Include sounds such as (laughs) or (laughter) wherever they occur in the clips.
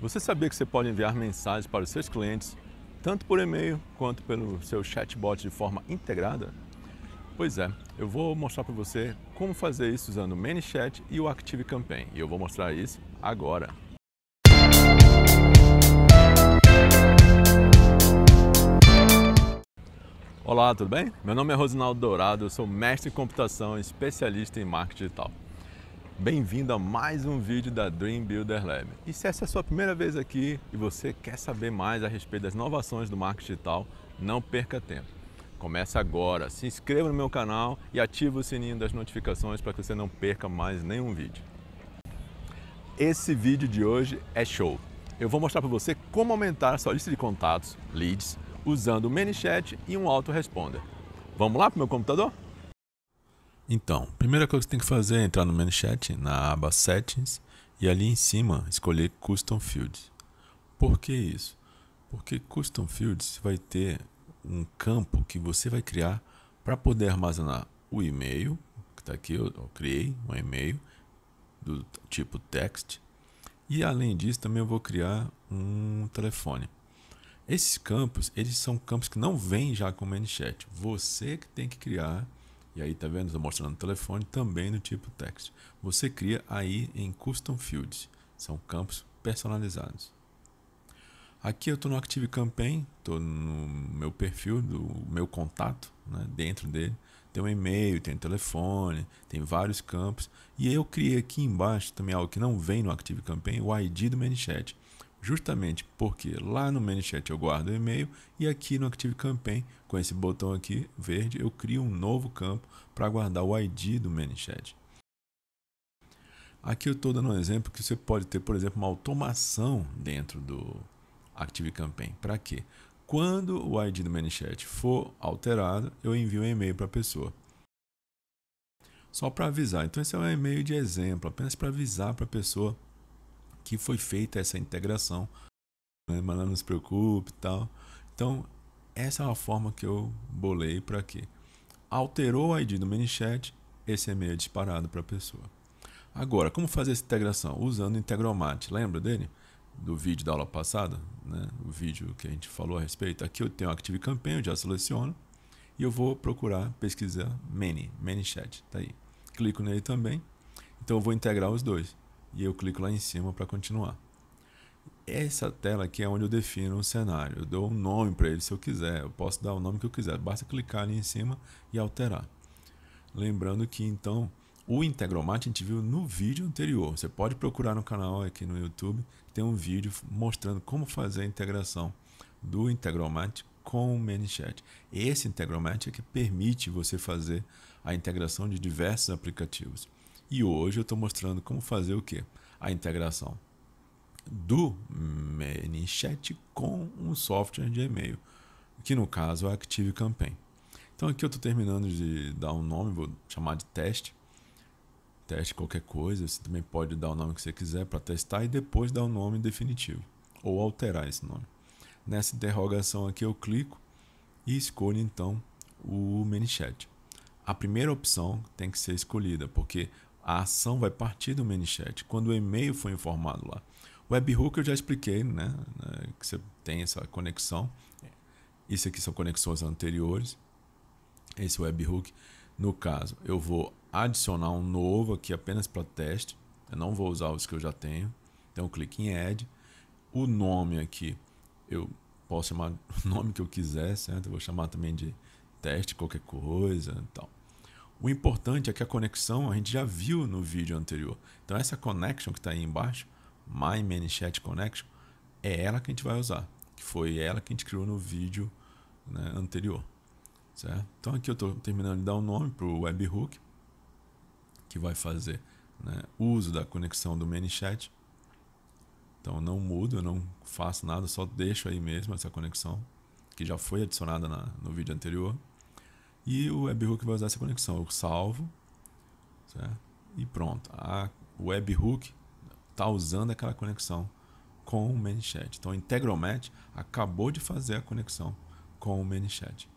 Você sabia que você pode enviar mensagens para os seus clientes, tanto por e-mail quanto pelo seu chatbot de forma integrada? Pois é, eu vou mostrar para você como fazer isso usando o ManyChat e o Active Campaign. E eu vou mostrar isso agora. Olá, tudo bem? Meu nome é Rosinaldo Dourado, eu sou mestre em computação e especialista em marketing digital. Bem-vindo a mais um vídeo da Dream Builder Lab. E se essa é a sua primeira vez aqui e você quer saber mais a respeito das inovações do marketing digital, não perca tempo. Começa agora, se inscreva no meu canal e ative o sininho das notificações para que você não perca mais nenhum vídeo. Esse vídeo de hoje é show. Eu vou mostrar para você como aumentar a sua lista de contatos, leads, usando o ManyChat e um autoresponder. Vamos lá para o meu computador? Então, primeira coisa que você tem que fazer é entrar no ManyChat, na aba Settings, e ali em cima escolher Custom Fields. Por que isso? Porque Custom Fields vai ter um campo que você vai criar para poder armazenar o e-mail, que está aqui, eu, eu criei um e-mail do tipo text, e além disso também eu vou criar um telefone. Esses campos, eles são campos que não vêm já com o ManyChat. Você que tem que criar e aí, tá vendo? Estou mostrando o telefone também no tipo text. Você cria aí em Custom Fields. São campos personalizados. Aqui eu estou no Active Campaign, estou no meu perfil, do meu contato, né? dentro dele. Tem um e-mail, tem um telefone, tem vários campos. E eu criei aqui embaixo também algo que não vem no Active Campaign, o ID do ManyChat justamente porque lá no ManyChat eu guardo o e-mail e aqui no Active Campaign, com esse botão aqui verde, eu crio um novo campo para guardar o ID do ManyChat. Aqui eu estou dando um exemplo que você pode ter, por exemplo, uma automação dentro do Active Campaign. Para quê? Quando o ID do ManyChat for alterado, eu envio um e-mail para a pessoa. Só para avisar. Então esse é um e-mail de exemplo, apenas para avisar para a pessoa que foi feita essa integração, né? mas não se preocupe tal. Então, essa é a forma que eu bolei para quê? Alterou o ID do ManyChat, esse e-mail é disparado para a pessoa. Agora, como fazer essa integração? Usando o Integromat, lembra dele? Do vídeo da aula passada, né? o vídeo que a gente falou a respeito. Aqui eu tenho o Active Campaign, eu já seleciono e eu vou procurar pesquisar Many, ManyChat, tá aí. Clico nele também, então eu vou integrar os dois e eu clico lá em cima para continuar. Essa tela aqui é onde eu defino o cenário. Eu dou um nome para ele se eu quiser. Eu posso dar o nome que eu quiser. Basta clicar ali em cima e alterar. Lembrando que então o Integromat a gente viu no vídeo anterior. Você pode procurar no canal aqui no YouTube, tem um vídeo mostrando como fazer a integração do Integromat com o ManyChat. Esse Integromat é que permite você fazer a integração de diversos aplicativos. E hoje eu estou mostrando como fazer o que? A integração do ManyChat com um software de e-mail, que no caso é o ActiveCampaign. Então aqui eu estou terminando de dar um nome, vou chamar de teste. Teste qualquer coisa, você também pode dar o nome que você quiser para testar e depois dar o um nome definitivo ou alterar esse nome. Nessa interrogação aqui eu clico e escolho então o ManyChat. A primeira opção tem que ser escolhida, porque a ação vai partir do ManyChat, quando o e-mail foi informado lá. webhook eu já expliquei, né, né? Que você tem essa conexão. Isso aqui são conexões anteriores. Esse webhook. No caso, eu vou adicionar um novo aqui apenas para teste. Eu não vou usar os que eu já tenho. Então, clique em Add. O nome aqui, eu posso chamar (laughs) o nome que eu quiser, certo? Eu vou chamar também de teste qualquer coisa e então. tal. O importante é que a conexão a gente já viu no vídeo anterior. Então essa connection que está aí embaixo, My ManyChat Connection, é ela que a gente vai usar, que foi ela que a gente criou no vídeo né, anterior. Certo? Então aqui eu estou terminando de dar um nome para o webhook, que vai fazer né, uso da conexão do ManyChat. Então eu não mudo, eu não faço nada, só deixo aí mesmo essa conexão que já foi adicionada na, no vídeo anterior. E o webhook vai usar essa conexão. Eu salvo certo? e pronto. A webhook está usando aquela conexão com o ManyChat. Então, o Integromat acabou de fazer a conexão com o ManyChat.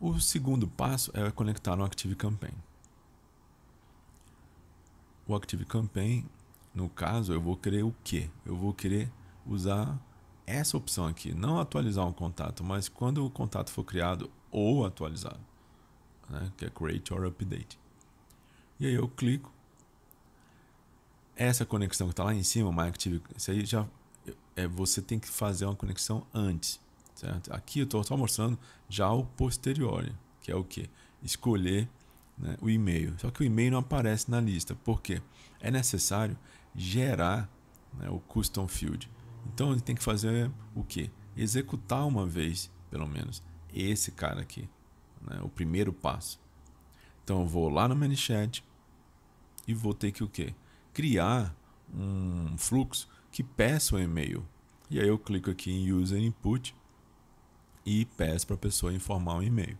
O segundo passo é conectar no ActiveCampaign. O ActiveCampaign, no caso, eu vou querer o quê? Eu vou querer usar essa opção aqui, não atualizar um contato, mas quando o contato for criado ou atualizado, né, que é Create or Update. E aí eu clico. Essa conexão que está lá em cima, Active, isso aí já é, você tem que fazer uma conexão antes, certo? Aqui eu estou só mostrando já o posterior, que é o que? Escolher né, o e-mail. Só que o e-mail não aparece na lista, porque é necessário gerar né, o custom field. Então ele tem que fazer o que? Executar uma vez, pelo menos, esse cara aqui, né? o primeiro passo. Então eu vou lá no ManyChat e vou ter que o quê? Criar um fluxo que peça o um e-mail. E aí eu clico aqui em User Input e peço para a pessoa informar um e-mail.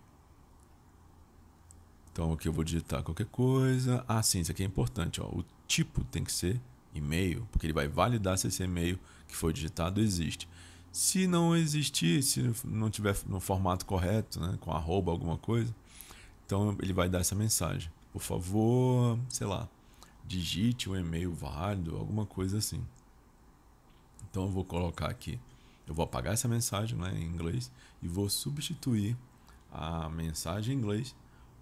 Então aqui eu vou digitar qualquer coisa. Ah, sim, isso aqui é importante. Ó. O tipo tem que ser e-mail, porque ele vai validar se esse e-mail que foi digitado existe. Se não existir, se não tiver no formato correto, né, com arroba alguma coisa, então ele vai dar essa mensagem. Por favor, sei lá, digite um e-mail válido, alguma coisa assim. Então eu vou colocar aqui, eu vou apagar essa mensagem né, em inglês e vou substituir a mensagem em inglês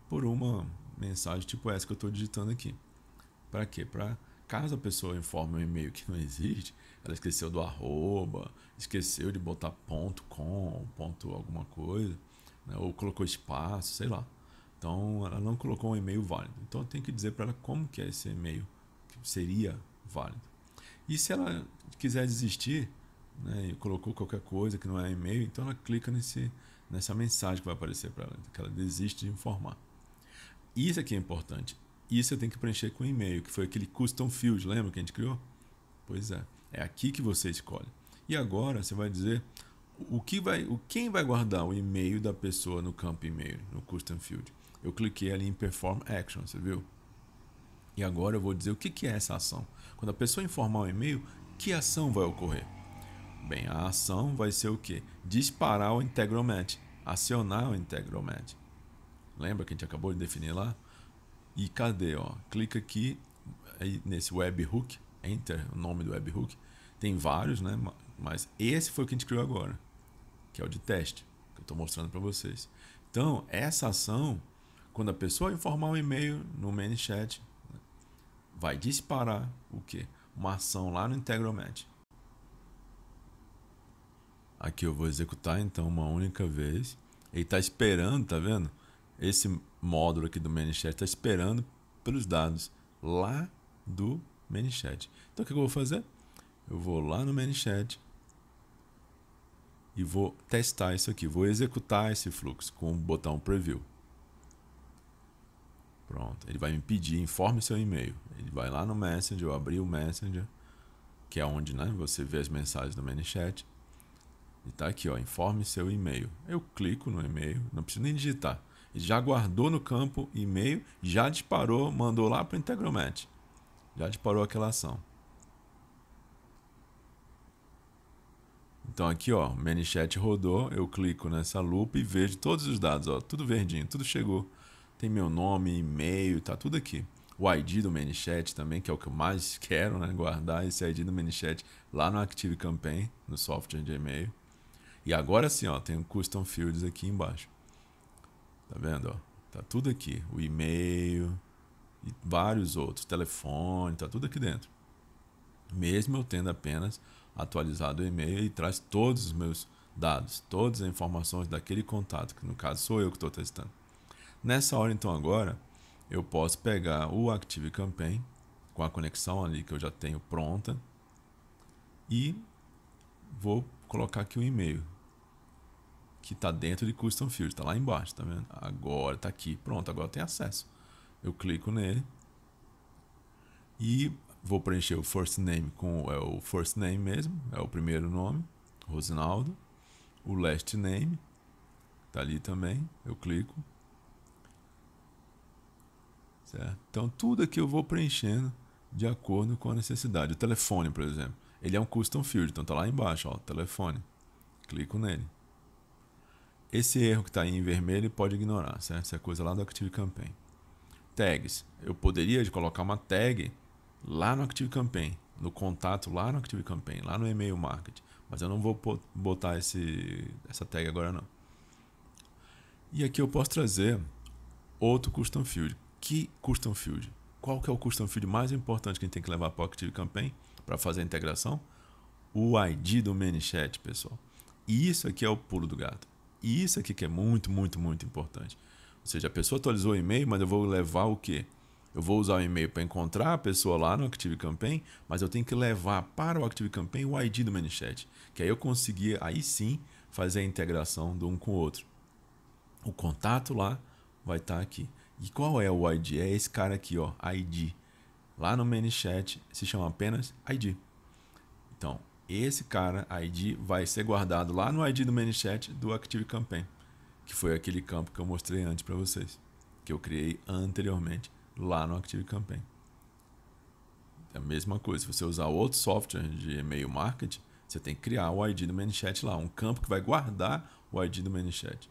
por uma mensagem tipo essa que eu estou digitando aqui. Para quê? Para Caso a pessoa informe um e-mail que não existe, ela esqueceu do arroba, esqueceu de botar ponto .com, ponto alguma coisa, né? ou colocou espaço, sei lá. Então, ela não colocou um e-mail válido. Então, eu tenho que dizer para ela como que é esse e-mail que seria válido. E se ela quiser desistir, né, e colocou qualquer coisa que não é e-mail, então ela clica nesse, nessa mensagem que vai aparecer para ela, que ela desiste de informar. Isso aqui é importante isso eu tenho que preencher com e-mail, que foi aquele custom field, lembra que a gente criou? Pois é, é aqui que você escolhe. E agora você vai dizer o que vai, o quem vai guardar o e-mail da pessoa no campo e-mail, no custom field. Eu cliquei ali em perform action, você viu? E agora eu vou dizer o que que é essa ação. Quando a pessoa informar o e-mail, que ação vai ocorrer? Bem, a ação vai ser o que? Disparar o integromat, acionar o integromat. Lembra que a gente acabou de definir lá? E cadê? Ó? Clica aqui aí é nesse webhook, enter o nome do webhook. Tem vários, né? Mas esse foi o que a gente criou agora, que é o de teste, que eu estou mostrando para vocês. Então, essa ação, quando a pessoa informar um e-mail no chat vai disparar o quê? Uma ação lá no Integromat. Aqui eu vou executar então uma única vez. Ele está esperando, tá vendo? Esse módulo aqui do ManyChat está esperando pelos dados lá do ManyChat. Então o que eu vou fazer? Eu vou lá no ManyChat e vou testar isso aqui. Vou executar esse fluxo com o botão preview. Pronto, ele vai me pedir, informe seu e-mail. Ele vai lá no Messenger, eu abri o Messenger, que é onde né, você vê as mensagens do ManyChat. E tá aqui, ó, informe seu e-mail. Eu clico no e-mail, não preciso nem digitar já guardou no campo e mail já disparou, mandou lá para o Integromat. Já disparou aquela ação. Então aqui, ó, Manichat rodou, eu clico nessa lupa e vejo todos os dados, ó, tudo verdinho, tudo chegou. Tem meu nome, e-mail, tá tudo aqui. O ID do Manichat também, que é o que eu mais (laughs) quero, né, guardar esse ID do Manichat lá no Active Campaign, no software de e-mail. E agora sim, ó, tem o custom fields aqui embaixo. Tá vendo? Ó? Tá tudo aqui. O e-mail e vários outros. Telefone, tá tudo aqui dentro. Mesmo eu tendo apenas atualizado o e-mail e traz todos os meus dados, todas as informações daquele contato, que no caso sou eu que estou testando. Nessa hora, então, agora, eu posso pegar o Active Campaign com a conexão ali que eu já tenho pronta e vou colocar aqui o um e-mail que está dentro de Custom Field, está lá embaixo, tá vendo? Agora está aqui, pronto, agora tem acesso. Eu clico nele e vou preencher o first name com é o first name mesmo, é o primeiro nome, Rosinaldo, o last name, está ali também, eu clico. Certo? Então tudo aqui eu vou preenchendo de acordo com a necessidade. O telefone, por exemplo, ele é um custom field, então está lá embaixo, ó, telefone. Clico nele. Esse erro que está aí em vermelho pode ignorar, certo? Isso é coisa lá do Active Campaign. Tags. Eu poderia colocar uma tag lá no Active Campaign, no contato lá no Active Campaign, lá no e-mail marketing. Mas eu não vou botar esse, essa tag agora não. E aqui eu posso trazer outro custom field. Que custom field? Qual que é o custom field mais importante que a gente tem que levar para o Active Campaign para fazer a integração? O ID do ManyChat, pessoal. E isso aqui é o pulo do gato. E isso aqui que é muito, muito, muito importante. Ou seja, a pessoa atualizou o e-mail, mas eu vou levar o quê? Eu vou usar o e-mail para encontrar a pessoa lá no Active Campaign, mas eu tenho que levar para o Active Campaign o ID do ManyChat, que aí eu conseguia aí sim fazer a integração de um com o outro. O contato lá vai estar tá aqui. E qual é o ID? É esse cara aqui, ó, ID. Lá no ManyChat se chama apenas ID. Então, esse cara, ID, vai ser guardado lá no ID do ManyChat do Active Campaign, que foi aquele campo que eu mostrei antes para vocês, que eu criei anteriormente lá no Campaign. É a mesma coisa, se você usar outro software de e-mail marketing, você tem que criar o ID do ManyChat lá, um campo que vai guardar o ID do ManyChat.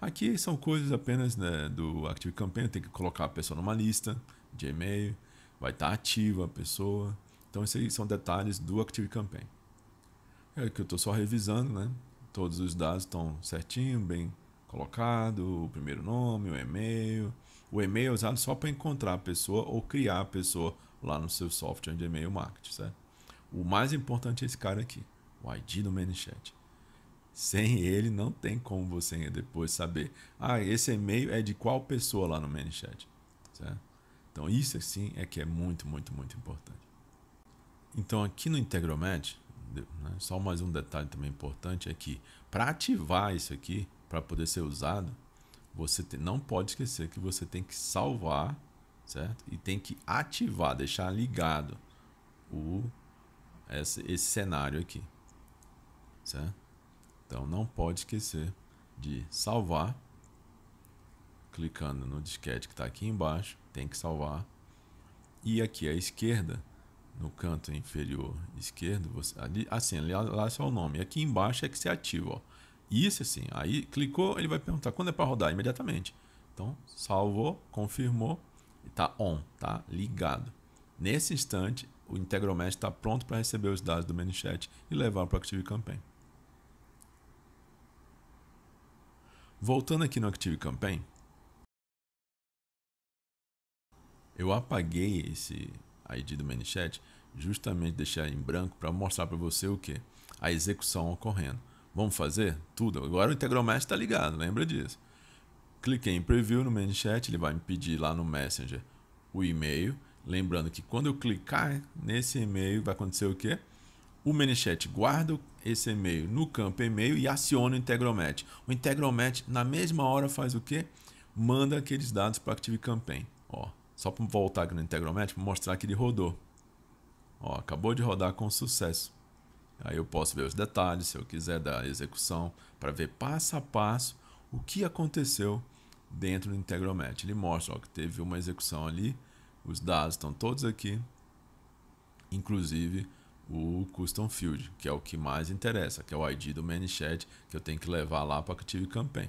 Aqui são coisas apenas né, do Campaign. tem que colocar a pessoa numa lista de e-mail, vai estar ativa a pessoa. Então, esses são detalhes do Active Campaign. É que eu estou só revisando, né? Todos os dados estão certinho, bem colocado, o primeiro nome, o e-mail. O e-mail é usado só para encontrar a pessoa ou criar a pessoa lá no seu software de e-mail marketing, certo? O mais importante é esse cara aqui, o ID do ManyChat. Sem ele, não tem como você depois saber. Ah, esse e-mail é de qual pessoa lá no ManyChat, certo? Então, isso assim é que é muito, muito, muito importante. Então, aqui no Integromat, né? só mais um detalhe também importante é que para ativar isso aqui, para poder ser usado, você não pode esquecer que você tem que salvar, certo? E tem que ativar, deixar ligado o esse, esse cenário aqui, certo? Então não pode esquecer de salvar, clicando no disquete que está aqui embaixo, tem que salvar. E aqui à esquerda no canto inferior esquerdo, você, ali, assim, ali, lá é o nome. Aqui embaixo é que você ativa, ó. Isso assim, aí clicou, ele vai perguntar quando é para rodar imediatamente. Então, salvou, confirmou, está on, tá ligado. Nesse instante, o Integromat está pronto para receber os dados do ManyChat e levar para o active campaign Voltando aqui no active campaign eu apaguei esse ID do ManyChat, justamente deixar em branco para mostrar para você o que? A execução ocorrendo. Vamos fazer? Tudo. Agora o Integromat está tá ligado, lembra disso. Cliquei em Preview no ManyChat, ele vai me pedir lá no Messenger o e-mail. Lembrando que quando eu clicar nesse e-mail, vai acontecer o que? O ManyChat guarda esse e-mail no campo e-mail e aciona o Integromat. O Integromat, na mesma hora, faz o que? Manda aqueles dados para o Active Campaign. Ó, só para voltar aqui no para mostrar que ele rodou. Ó, acabou de rodar com sucesso. Aí eu posso ver os detalhes, se eu quiser da execução, para ver passo a passo o que aconteceu dentro do Integromat. Ele mostra ó, que teve uma execução ali, os dados estão todos aqui, inclusive o custom field, que é o que mais interessa, que é o ID do ManyChat que eu tenho que levar lá para o Active Campaign.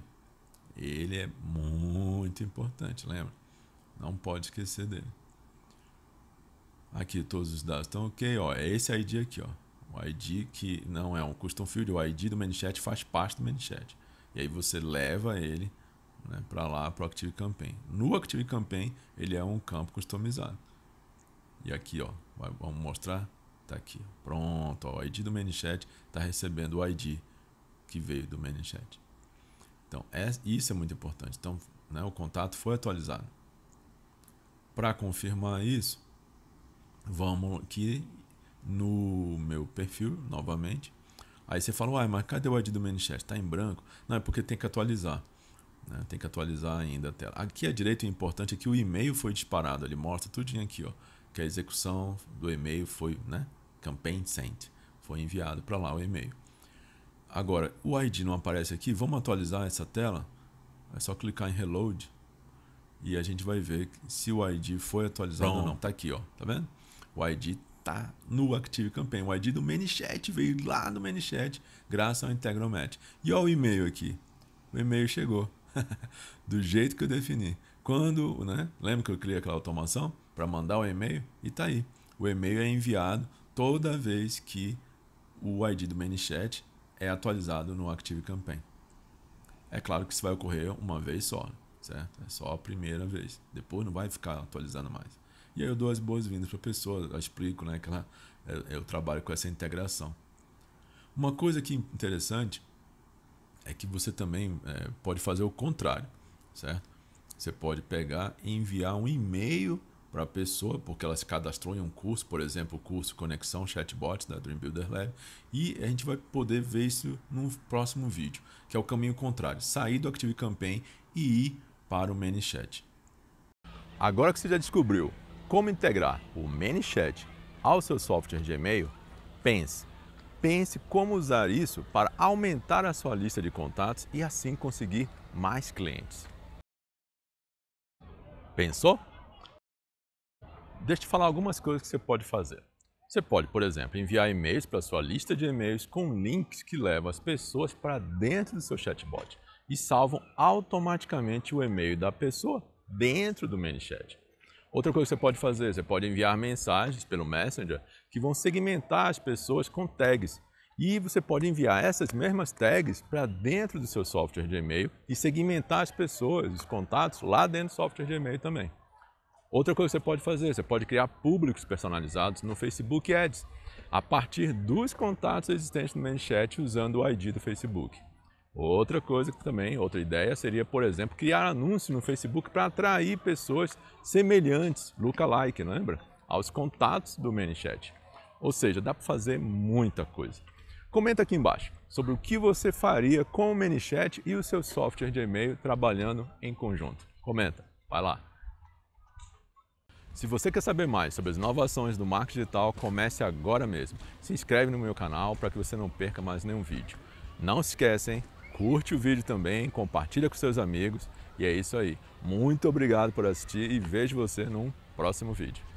Ele é muito importante, lembra? Não pode esquecer dele. Aqui todos os dados estão ok. Ó, é esse ID aqui. Ó. O ID que não é um custom field, o ID do ManyChat faz parte do ManyChat. E aí você leva ele né, para lá para o Active Campaign. No Active Campaign ele é um campo customizado. E aqui, ó, vai, vamos mostrar. Tá aqui. Ó. Pronto, ó, o ID do ManyChat está recebendo o ID que veio do ManyChat. Então, é, isso é muito importante. Então, né, o contato foi atualizado. Para confirmar isso, vamos aqui no meu perfil novamente. Aí você fala, uai, mas cadê o ID do Manchester? Está em branco? Não, é porque tem que atualizar. Né? Tem que atualizar ainda a tela. Aqui à é direita o importante é que o e-mail foi disparado. Ele mostra tudinho aqui, ó, que a execução do e-mail foi, né? Campaign sent. Foi enviado para lá o e-mail. Agora, o ID não aparece aqui. Vamos atualizar essa tela? É só clicar em reload. E a gente vai ver se o ID foi atualizado Pronto. ou não. Tá aqui, ó. Tá vendo? O ID tá no Active Campaign. O ID do ManyChat veio lá do ManyChat, graças ao Integromat. E ó o e-mail aqui. O e-mail chegou. (laughs) do jeito que eu defini. Quando, né? Lembra que eu criei aquela automação para mandar o e-mail? E tá aí. O e-mail é enviado toda vez que o ID do ManyChat é atualizado no Active Campaign. É claro que isso vai ocorrer uma vez só certo? É só a primeira vez. Depois não vai ficar atualizando mais. E aí eu dou as boas-vindas para a pessoa, eu explico, né, que ela, é, é, eu, trabalho com essa integração. Uma coisa que interessante é que você também é, pode fazer o contrário, certo? Você pode pegar e enviar um e-mail para a pessoa, porque ela se cadastrou em um curso, por exemplo, o curso Conexão Chatbot da Dream Builder Lab, e a gente vai poder ver isso no próximo vídeo, que é o caminho contrário, sair do Active Campaign e ir para o ManyChat. Agora que você já descobriu como integrar o ManyChat ao seu software de e-mail, pense. Pense como usar isso para aumentar a sua lista de contatos e assim conseguir mais clientes. Pensou? Deixa eu te falar algumas coisas que você pode fazer. Você pode, por exemplo, enviar e-mails para sua lista de e-mails com links que levam as pessoas para dentro do seu chatbot e salvam automaticamente o e-mail da pessoa dentro do ManyChat. Outra coisa que você pode fazer, você pode enviar mensagens pelo Messenger que vão segmentar as pessoas com tags. E você pode enviar essas mesmas tags para dentro do seu software de e-mail e segmentar as pessoas, os contatos, lá dentro do software de e-mail também. Outra coisa que você pode fazer, você pode criar públicos personalizados no Facebook Ads, a partir dos contatos existentes no ManyChat usando o ID do Facebook. Outra coisa que também, outra ideia seria, por exemplo, criar anúncio no Facebook para atrair pessoas semelhantes, lookalike, lembra? Aos contatos do ManyChat. Ou seja, dá para fazer muita coisa. Comenta aqui embaixo sobre o que você faria com o ManyChat e o seu software de e-mail trabalhando em conjunto. Comenta, vai lá. Se você quer saber mais sobre as inovações do marketing digital, comece agora mesmo. Se inscreve no meu canal para que você não perca mais nenhum vídeo. Não se esquecem, curte o vídeo também, compartilha com seus amigos e é isso aí. Muito obrigado por assistir e vejo você num próximo vídeo.